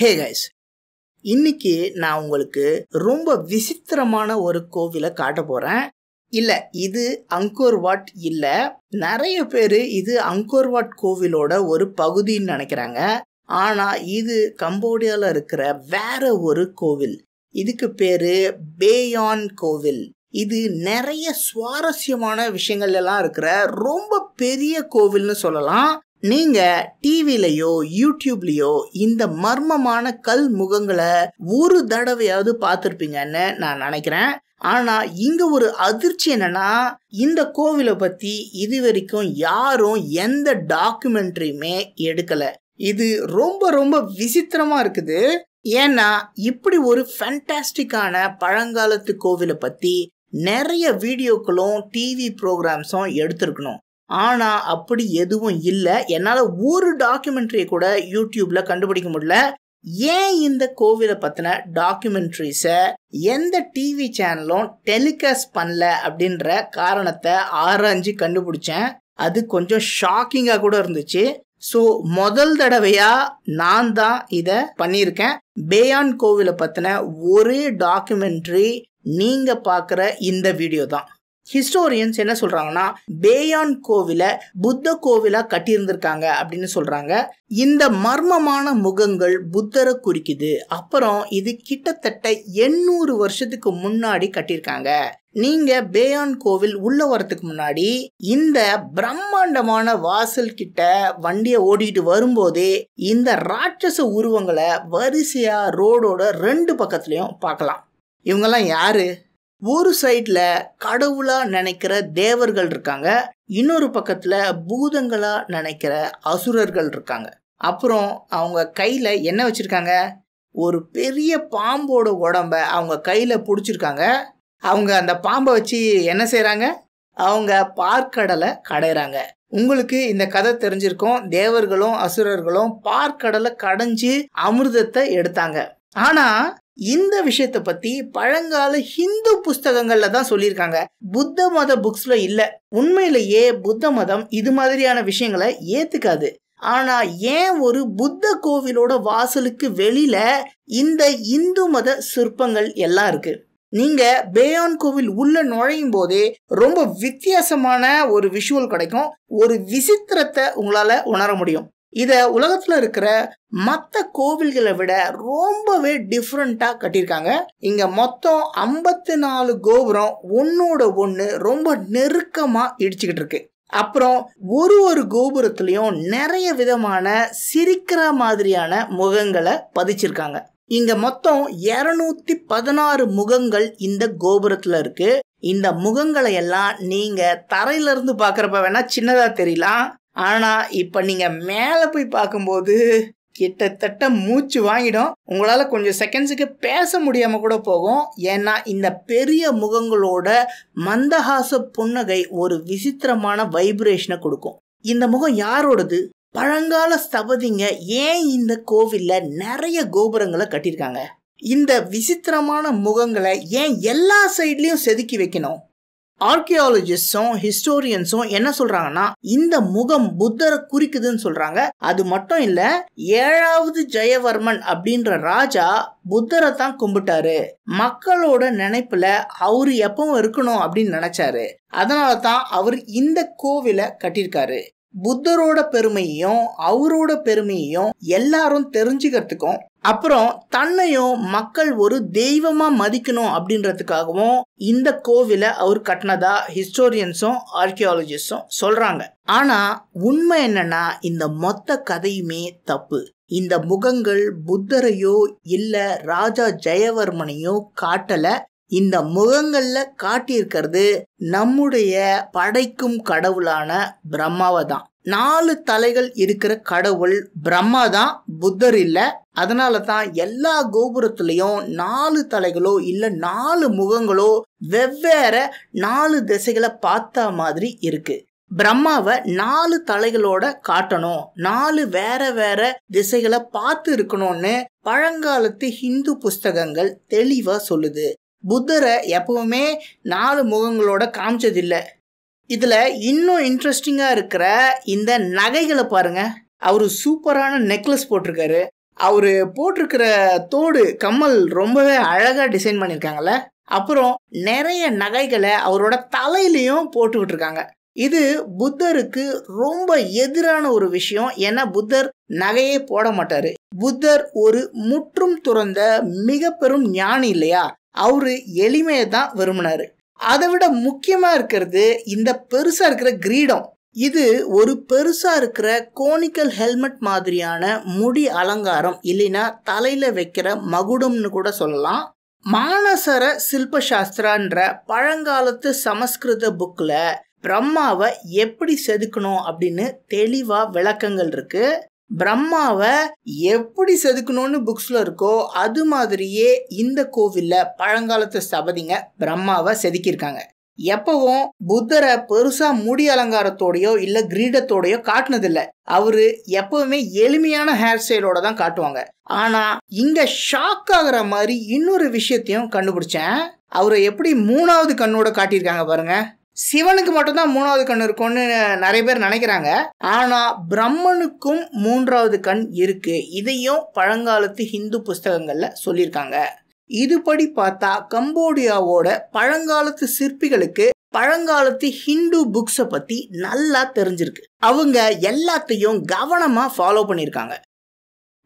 hey guys இன்னைக்கு நான் உங்களுக்கு ரொம்ப விசித்திரமான ஒரு கோவிலை காட்ட போகிறேன் இல்லை இது அங்கோர்வாட் இல்லை நிறைய பேர் இது அங்கோர் வாட் கோவிலோட ஒரு பகுதின்னு நினைக்கிறாங்க ஆனால் இது கம்போடியாவில் இருக்கிற வேற ஒரு கோவில் இதுக்கு பேர் பேயான் கோவில் இது நிறைய சுவாரஸ்யமான விஷயங்கள் எல்லாம் இருக்கிற ரொம்ப பெரிய கோவில்னு சொல்லலாம் நீங்கள் டிவிலையோ யூடியூப்லேயோ இந்த மர்மமான கல் முகங்களை ஒரு தடவையாவது பார்த்துருப்பீங்கன்னு நான் நினைக்கிறேன் ஆனால் இங்கே ஒரு அதிர்ச்சி என்னன்னா இந்த கோவிலை பற்றி இது வரைக்கும் யாரும் எந்த டாக்குமெண்ட்ரியுமே எடுக்கலை இது ரொம்ப ரொம்ப விசித்திரமாக இருக்குது ஏன்னா இப்படி ஒரு ஃபேண்டாஸ்டிக்கான பழங்காலத்து கோவிலை பற்றி நிறைய வீடியோக்களும் டிவி ப்ரோக்ராம்ஸும் எடுத்திருக்கணும் ஆனால் அப்படி எதுவும் இல்லை என்னால் ஒரு டாக்குமெண்ட்ரியை கூட யூடியூப்பில் கண்டுபிடிக்க முடியல ஏன் இந்த கோவிலை பற்றின டாக்குமெண்ட்ரிஸை எந்த டிவி சேனலும் டெலிகாஸ்ட் பண்ணல அப்படின்ற காரணத்தை ஆராய்ஞ்சு கண்டுபிடிச்சேன் அது கொஞ்சம் ஷாக்கிங்காக கூட இருந்துச்சு ஸோ முதல் தடவையாக நான் தான் இதை பண்ணியிருக்கேன் பேயான் கோவிலை பற்றின ஒரே டாக்குமெண்ட்ரி நீங்கள் பார்க்குற இந்த வீடியோ தான் ஹிஸ்டோரியன்ஸ் என்ன சொல்றாங்கன்னா பேயான் கோவில புத்த கோவிலா கட்டியிருந்திருக்காங்க அப்படின்னு சொல்றாங்க இந்த மர்மமான முகங்கள் புத்தரை குறிக்குது அப்புறம் இது கிட்டத்தட்ட எண்ணூறு வருஷத்துக்கு முன்னாடி கட்டியிருக்காங்க நீங்க பேயான் கோவில் உள்ள வரத்துக்கு முன்னாடி இந்த பிரம்மாண்டமான வாசல் கிட்ட வண்டியை ஓடிட்டு வரும்போதே இந்த ராட்சச உருவங்களை வரிசையா ரோடோட ரெண்டு பக்கத்துலயும் பார்க்கலாம் இவங்கெல்லாம் யாரு ஒரு சைடில் கடவுளாக நினைக்கிற தேவர்கள் இருக்காங்க இன்னொரு பக்கத்தில் பூதங்களாக நினைக்கிற அசுரர்கள் இருக்காங்க அப்புறம் அவங்க கையில் என்ன வச்சுருக்காங்க ஒரு பெரிய பாம்போட உடம்ப அவங்க கையில் பிடிச்சிருக்காங்க அவங்க அந்த பாம்பை வச்சு என்ன செய்கிறாங்க அவங்க பார்க்கடலை கடையிறாங்க உங்களுக்கு இந்த கதை தெரிஞ்சிருக்கும் தேவர்களும் அசுரர்களும் பார்க்கடலை கடைஞ்சி அமிர்தத்தை எடுத்தாங்க ஆனால் இந்த விஷயத்தை பற்றி பழங்கால ஹிந்து புஸ்தகங்கள்ல தான் சொல்லியிருக்காங்க புத்த மத புக்ஸில் இல்லை உண்மையிலேயே புத்த மதம் இது மாதிரியான விஷயங்களை ஏற்றுக்காது ஆனால் ஏன் ஒரு புத்த கோவிலோட வாசலுக்கு வெளியில் இந்த இந்து மத சிற்பங்கள் எல்லாம் இருக்குது நீங்கள் பேயான் கோவில் உள்ளே நுழையும் போதே ரொம்ப வித்தியாசமான ஒரு விஷுவல் கிடைக்கும் ஒரு விசித்திரத்தை உங்களால் உணர முடியும் இதை உலகத்தில் இருக்கிற மற்ற கோவில்களை விட ரொம்பவே டிஃப்ரெண்ட்டாக கட்டியிருக்காங்க இங்கே மொத்தம் ஐம்பத்தி நாலு கோபுரம் ஒன்னோட ஒன்று ரொம்ப நெருக்கமாக இடிச்சுக்கிட்டு இருக்கு அப்புறம் ஒரு ஒரு கோபுரத்துலேயும் நிறைய விதமான சிரிக்கிற மாதிரியான முகங்களை பதிச்சிருக்காங்க இங்க மொத்தம் இருநூத்தி பதினாறு முகங்கள் இந்த கோபுரத்துல இருக்கு இந்த முகங்களை எல்லாம் நீங்க தரையிலிருந்து பாக்குறப்ப வேணா சின்னதா தெரியலாம் ஆனால் இப்போ நீங்கள் மேலே போய் பார்க்கும்போது கிட்டத்தட்ட மூச்சு வாங்கிடும் உங்களால் கொஞ்சம் செகண்ட்ஸுக்கு பேச முடியாமல் கூட போகும் ஏன்னா இந்த பெரிய முகங்களோட மந்தஹாச புன்னகை ஒரு விசித்திரமான வைப்ரேஷனை கொடுக்கும் இந்த முகம் யாரோடது பழங்கால ஸ்தபதிங்க ஏன் இந்த கோவிலில் நிறைய கோபுரங்களை கட்டியிருக்காங்க இந்த விசித்திரமான முகங்களை ஏன் எல்லா சைட்லேயும் செதுக்கி வைக்கணும் ஆர்கியாலஜிஸ்டும் ஹிஸ்டோரியன்ஸும் என்ன சொல்றாங்கன்னா இந்த முகம் புத்தரை குறிக்குதுன்னு சொல்றாங்க அது மட்டும் இல்ல ஏழாவது ஜெயவர்மன் அப்படின்ற ராஜா புத்தரை தான் கும்பிட்டாரு மக்களோட நினைப்புல அவரு எப்பவும் இருக்கணும் அப்படின்னு நினைச்சாரு அதனால தான் அவர் இந்த கோவிலை கட்டியிருக்காரு புத்தரோட பெருமையையும் அவரோட பெருமையையும் எல்லாரும் தெரிஞ்சுக்கிறதுக்கும் அப்புறம் தன்னையும் மக்கள் ஒரு தெய்வமா மதிக்கணும் அப்படின்றதுக்காகவும் இந்த கோவிலை அவர் கட்டினதா ஹிஸ்டோரியன்ஸும் ஆர்கியாலஜிஸ்டும் சொல்றாங்க ஆனா உண்மை என்னன்னா இந்த மொத்த கதையுமே தப்பு இந்த முகங்கள் புத்தரையோ இல்ல ராஜா ஜெயவர்மனையோ காட்டல இந்த முகங்கள்ல காட்டியிருக்கிறது நம்முடைய படைக்கும் கடவுளான பிரம்மாவை தான் நாலு தலைகள் இருக்கிற கடவுள் பிரம்மா தான் புத்தர் இல்லை அதனால தான் எல்லா கோபுரத்துலேயும் நாலு தலைகளோ இல்லை நாலு முகங்களோ வெவ்வேறு நாலு திசைகளை பார்த்தா மாதிரி இருக்கு பிரம்மாவை நாலு தலைகளோட காட்டணும் நாலு வேற வேற திசைகளை பார்த்து இருக்கணும்னு பழங்காலத்து ஹிந்து புஸ்தகங்கள் தெளிவாக சொல்லுது புத்தரை எப்பவுமே நாலு முகங்களோட காமிச்சதில்லை இதில் இன்னும் இன்ட்ரெஸ்டிங்காக இருக்கிற இந்த நகைகளை பாருங்கள் அவர் சூப்பரான நெக்லஸ் போட்டிருக்காரு அவர் போட்டிருக்கிற தோடு கம்மல் ரொம்பவே அழகாக டிசைன் பண்ணியிருக்காங்கல்ல அப்புறம் நிறைய நகைகளை அவரோட தலையிலையும் போட்டுக்கிட்டு இது புத்தருக்கு ரொம்ப எதிரான ஒரு விஷயம் ஏன்னா புத்தர் நகையே போட மாட்டாரு புத்தர் ஒரு முற்றும் துறந்த மிக பெரும் ஞானி இல்லையா அவரு எளிமையை தான் விரும்பினாரு அதை விட முக்கியமாக இருக்கிறது இந்த பெருசாக இருக்கிற கிரீடம் இது ஒரு பெருசாக இருக்கிற கோனிக்கல் ஹெல்மெட் மாதிரியான முடி அலங்காரம் இல்லைன்னா தலையில் வைக்கிற மகுடம்னு கூட சொல்லலாம் மானசர சில்பசாஸ்திரான்ற பழங்காலத்து சமஸ்கிருத புக்கில் பிரம்மாவை எப்படி செதுக்கணும் அப்படின்னு தெளிவாக விளக்கங்கள் இருக்குது பிரம்மாவை எப்படி செதுக்கணும்னு புக்ஸில் இருக்கோ அது மாதிரியே இந்த கோவிலில் பழங்காலத்து ஸ்தபதிங்க பிரம்மாவை செதுக்கியிருக்காங்க எப்பவும் புத்தரை பெருசாக முடி அலங்காரத்தோடையோ இல்லை கிரீடத்தோடையோ காட்டினதில்லை அவரு எப்பவுமே எளிமையான ஹேர் ஸ்டைலோட தான் காட்டுவாங்க ஆனால் இங்கே ஷாக் ஆகுற மாதிரி இன்னொரு விஷயத்தையும் கண்டுபிடிச்சேன் அவரை எப்படி மூணாவது கண்ணோட காட்டியிருக்காங்க பாருங்கள் சிவனுக்கு மட்டும்தான் மூணாவது கண் இருக்கும்னு நிறைய பேர் நினைக்கிறாங்க ஆனால் பிரம்மனுக்கும் மூன்றாவது கண் இருக்கு இதையும் பழங்காலத்து ஹிந்து புஸ்தகங்களில் சொல்லியிருக்காங்க இதுபடி பார்த்தா கம்போடியாவோட பழங்காலத்து சிற்பிகளுக்கு பழங்காலத்து ஹிந்து புக்ஸை பற்றி நல்லா தெரிஞ்சிருக்கு அவங்க எல்லாத்தையும் கவனமாக ஃபாலோ பண்ணியிருக்காங்க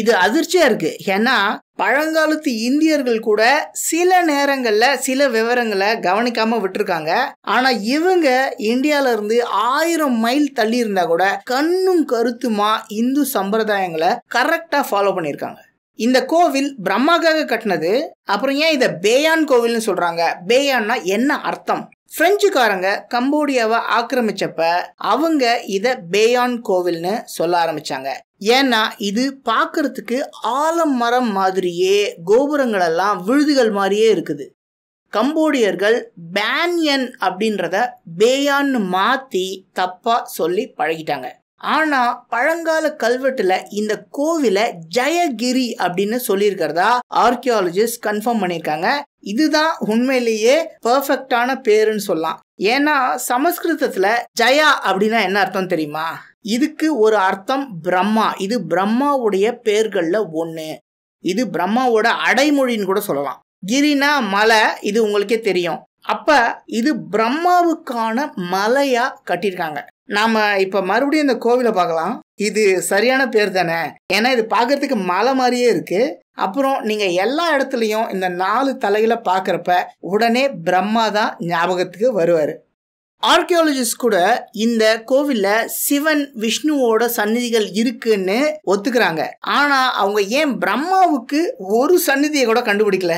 இது அதிர்ச்சியா இருக்கு ஏன்னா பழங்காலத்து இந்தியர்கள் கூட சில நேரங்கள்ல சில விவரங்களை கவனிக்காம விட்டுருக்காங்க ஆனா இவங்க இந்தியால இருந்து ஆயிரம் மைல் தள்ளி இருந்தா கூட கண்ணும் கருத்துமா இந்து சம்பிரதாயங்களை கரெக்டா ஃபாலோ பண்ணியிருக்காங்க இந்த கோவில் பிரம்மாக்காக கட்டினது அப்புறம் ஏன் இதை பேயான் கோவில்னு சொல்றாங்க பேயான்னா என்ன அர்த்தம் பிரெஞ்சுக்காரங்க கம்போடியாவை ஆக்கிரமிச்சப்ப அவங்க இதை பேயான் கோவில்னு சொல்ல ஆரம்பிச்சாங்க ஏன்னா இது பார்க்கறதுக்கு ஆலமரம் மாதிரியே கோபுரங்களெல்லாம் விழுதுகள் மாதிரியே இருக்குது கம்போடியர்கள் பேன்யன் அப்படின்றத பேயான்னு மாற்றி தப்பாக சொல்லி பழகிட்டாங்க ஆனால் பழங்கால கல்வெட்டில் இந்த கோவிலை ஜெயகிரி அப்படின்னு சொல்லியிருக்கிறதா ஆர்கியாலஜிஸ்ட் கன்ஃபார்ம் பண்ணியிருக்காங்க இதுதான் உண்மையிலேயே பர்ஃபெக்டான பேருன்னு சொல்லலாம் ஏன்னா சமஸ்கிருதத்தில் ஜயா அப்படின்னா என்ன அர்த்தம் தெரியுமா இதுக்கு ஒரு அர்த்தம் பிரம்மா இது பிரம்மாவுடைய பேர்களில் ஒன்று இது பிரம்மாவோட அடைமொழின்னு கூட சொல்லலாம் கிரினா மலை இது உங்களுக்கே தெரியும் அப்ப இது பிரம்மாவுக்கான மலையா கட்டியிருக்காங்க நாம இப்ப மறுபடியும் இந்த கோவிலை பார்க்கலாம் இது சரியான பேர் தானே ஏன்னா இது பார்க்கறதுக்கு மலை மாதிரியே இருக்கு அப்புறம் நீங்க எல்லா இடத்துலையும் இந்த நாலு தலைகளை பார்க்குறப்ப உடனே பிரம்மா தான் ஞாபகத்துக்கு வருவாரு ஆர்கியாலஜிஸ்ட் கூட இந்த கோவில்ல சிவன் விஷ்ணுவோட சந்நிதிகள் இருக்குன்னு ஒத்துக்கிறாங்க ஆனா அவங்க ஏன் பிரம்மாவுக்கு ஒரு சந்நிதியை கூட கண்டுபிடிக்கல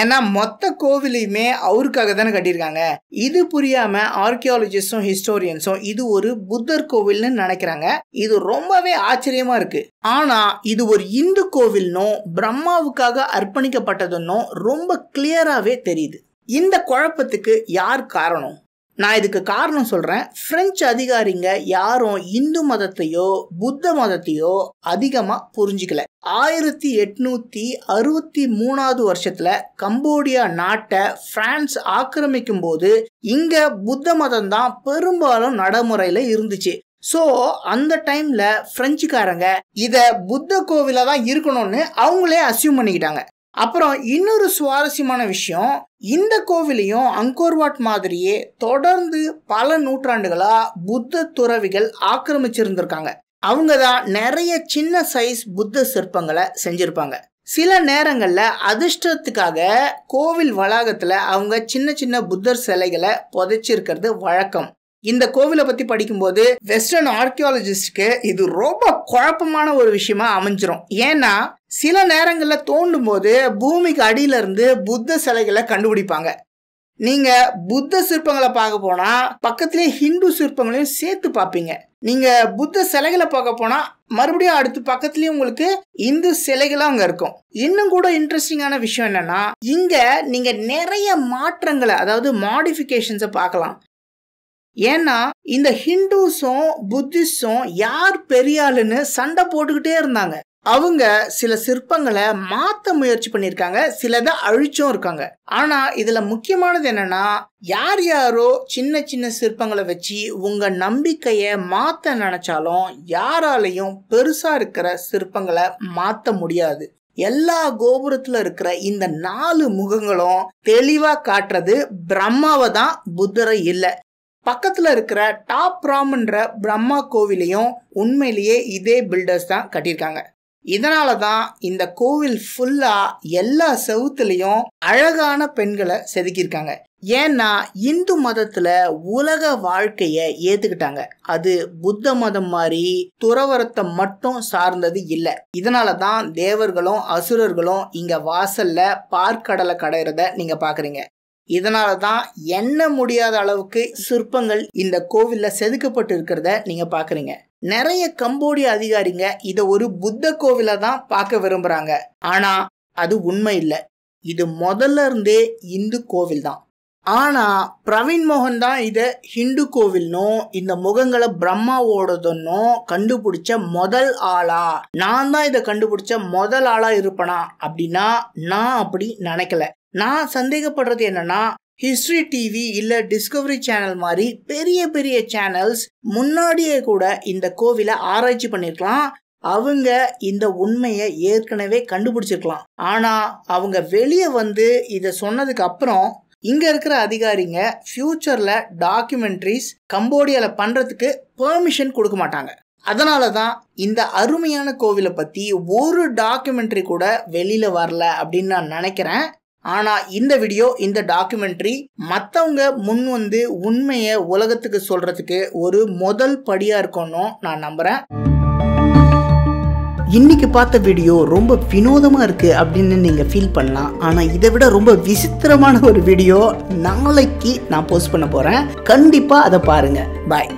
ஏன்னா மொத்த கோவிலையுமே அவருக்காக தானே கட்டியிருக்காங்க இது புரியாம ஆர்கியாலஜிஸ்டும் ஹிஸ்டோரியன்ஸும் இது ஒரு புத்தர் கோவில்னு நினைக்கிறாங்க இது ரொம்பவே ஆச்சரியமா இருக்கு ஆனா இது ஒரு இந்து கோவில்னும் பிரம்மாவுக்காக அர்ப்பணிக்கப்பட்டதுன்னும் ரொம்ப கிளியராகவே தெரியுது இந்த குழப்பத்துக்கு யார் காரணம் நான் இதுக்கு காரணம் சொல்கிறேன் ஃப்ரெஞ்சு அதிகாரிங்க யாரும் இந்து மதத்தையோ புத்த மதத்தையோ அதிகமாக புரிஞ்சிக்கல ஆயிரத்தி எட்நூற்றி அறுபத்தி மூணாவது வருஷத்தில் கம்போடியா நாட்டை ஃப்ரான்ஸ் ஆக்கிரமிக்கும் போது இங்கே புத்த மதம் தான் பெரும்பாலும் நடைமுறையில் இருந்துச்சு ஸோ அந்த டைமில் ஃப்ரெஞ்சுக்காரங்க இதை புத்த கோவிலாக தான் இருக்கணும்னு அவங்களே அசியூம் பண்ணிக்கிட்டாங்க அப்புறம் இன்னொரு சுவாரஸ்யமான விஷயம் இந்த கோவிலையும் அங்கோர்வாட் மாதிரியே தொடர்ந்து பல நூற்றாண்டுகளா புத்த துறவிகள் ஆக்கிரமிச்சிருந்திருக்காங்க அவங்க தான் நிறைய சின்ன சைஸ் புத்த சிற்பங்களை செஞ்சிருப்பாங்க சில நேரங்களில் அதிர்ஷ்டத்துக்காக கோவில் வளாகத்தில் அவங்க சின்ன சின்ன புத்தர் சிலைகளை புதைச்சிருக்கிறது வழக்கம் இந்த கோவிலை பற்றி படிக்கும்போது வெஸ்டர்ன் ஆர்கியாலஜிஸ்டுக்கு இது ரொம்ப குழப்பமான ஒரு விஷயமா அமைஞ்சிரும் ஏன்னா சில நேரங்களில் தோண்டும் போது பூமிக்கு இருந்து புத்த சிலைகளை கண்டுபிடிப்பாங்க நீங்கள் புத்த சிற்பங்களை பார்க்க போனால் பக்கத்துலேயே ஹிந்து சிற்பங்களையும் சேர்த்து பார்ப்பீங்க நீங்கள் புத்த சிலைகளை பார்க்க போனால் மறுபடியும் அடுத்து பக்கத்துலேயும் உங்களுக்கு இந்து சிலைகளும் அங்கே இருக்கும் இன்னும் கூட இன்ட்ரெஸ்டிங்கான விஷயம் என்னென்னா இங்கே நீங்கள் நிறைய மாற்றங்களை அதாவது மாடிஃபிகேஷன்ஸை பார்க்கலாம் ஏன்னா இந்த ஹிந்துஸும் புத்திஸ்டும் யார் பெரியாளுன்னு சண்டை போட்டுக்கிட்டே இருந்தாங்க அவங்க சில சிற்பங்களை மாத்த முயற்சி பண்ணியிருக்காங்க சிலதை அழிச்சும் இருக்காங்க ஆனா இதுல முக்கியமானது என்னன்னா யார் யாரோ சின்ன சின்ன சிற்பங்களை வச்சு உங்க நம்பிக்கைய மாத்த நினைச்சாலும் யாராலையும் பெருசா இருக்கிற சிற்பங்களை மாத்த முடியாது எல்லா கோபுரத்துல இருக்கிற இந்த நாலு முகங்களும் தெளிவா காட்டுறது பிரம்மாவை தான் புத்தரை இல்லை பக்கத்தில் இருக்கிற டாப் ராம்ன்ற பிரம்மா கோவிலையும் உண்மையிலேயே இதே பில்டர்ஸ் தான் கட்டியிருக்காங்க இதனால தான் இந்த கோவில் ஃபுல்லாக எல்லா செவுத்துலேயும் அழகான பெண்களை செதுக்கியிருக்காங்க ஏன்னா இந்து மதத்தில் உலக வாழ்க்கையை ஏற்றுக்கிட்டாங்க அது புத்த மதம் மாதிரி துறவரத்தை மட்டும் சார்ந்தது இல்லை இதனால தான் தேவர்களும் அசுரர்களும் இங்கே வாசலில் பார்க்கடலை கடையிறத நீங்கள் பார்க்குறீங்க இதனால தான் எண்ண முடியாத அளவுக்கு சிற்பங்கள் இந்த கோவிலில் செதுக்கப்பட்டு இருக்கிறத நீங்கள் பார்க்குறீங்க நிறைய கம்போடிய அதிகாரிங்க இதை ஒரு புத்த கோவிலை தான் பார்க்க விரும்புகிறாங்க ஆனால் அது உண்மை இல்லை இது முதல்ல இருந்தே இந்து கோவில் தான் ஆனால் பிரவீன் மோகன் தான் இதை ஹிந்து கோவில்னும் இந்த முகங்களை பிரம்மாவோடதுன்னும் கண்டுபிடிச்ச முதல் ஆளா நான் தான் இதை கண்டுபிடிச்ச முதல் ஆளா இருப்பனா அப்படின்னா நான் அப்படி நினைக்கல நான் சந்தேகப்படுறது என்னன்னா ஹிஸ்ட்ரி டிவி இல்லை டிஸ்கவரி சேனல் மாதிரி பெரிய பெரிய சேனல்ஸ் முன்னாடியே கூட இந்த கோவிலை ஆராய்ச்சி பண்ணிருக்கலாம் அவங்க இந்த உண்மையை ஏற்கனவே கண்டுபிடிச்சிருக்கலாம் ஆனால் அவங்க வெளியே வந்து இதை சொன்னதுக்கு அப்புறம் இங்கே இருக்கிற அதிகாரிங்க ஃப்யூச்சரில் டாக்குமெண்ட்ரிஸ் கம்போடியால பண்ணுறதுக்கு பெர்மிஷன் கொடுக்க மாட்டாங்க அதனாலதான் தான் இந்த அருமையான கோவிலை பற்றி ஒரு டாக்குமெண்ட்ரி கூட வெளியில் வரல அப்படின்னு நான் நினைக்கிறேன் ஆனால் இந்த வீடியோ இந்த டாக்குமெண்ட்ரி மற்றவங்க முன் வந்து உண்மையை உலகத்துக்கு சொல்கிறதுக்கு ஒரு முதல் படியாக இருக்கணும் நான் நம்புகிறேன் இன்னைக்கு பார்த்த வீடியோ ரொம்ப வினோதமாக இருக்குது அப்படின்னு நீங்கள் ஃபீல் பண்ணலாம் ஆனால் இதை விட ரொம்ப விசித்திரமான ஒரு வீடியோ நாளைக்கு நான் போஸ்ட் பண்ண போகிறேன் கண்டிப்பாக அதை பாருங்கள் பாய்